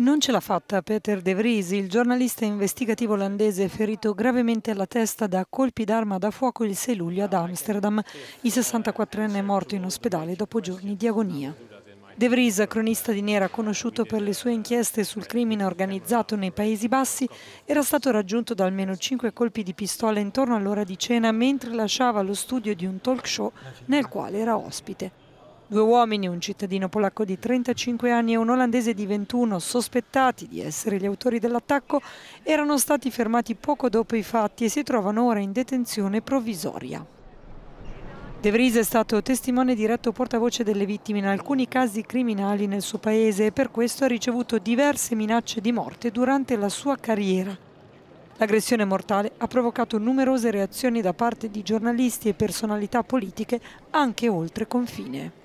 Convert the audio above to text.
Non ce l'ha fatta Peter De Vries, il giornalista investigativo olandese ferito gravemente alla testa da colpi d'arma da fuoco il 6 luglio ad Amsterdam. Il 64enne è morto in ospedale dopo giorni di agonia. De Vries, cronista di Nera, conosciuto per le sue inchieste sul crimine organizzato nei Paesi Bassi, era stato raggiunto da almeno cinque colpi di pistola intorno all'ora di cena mentre lasciava lo studio di un talk show nel quale era ospite. Due uomini, un cittadino polacco di 35 anni e un olandese di 21, sospettati di essere gli autori dell'attacco, erano stati fermati poco dopo i fatti e si trovano ora in detenzione provvisoria. De Vries è stato testimone diretto portavoce delle vittime in alcuni casi criminali nel suo paese e per questo ha ricevuto diverse minacce di morte durante la sua carriera. L'aggressione mortale ha provocato numerose reazioni da parte di giornalisti e personalità politiche anche oltre confine.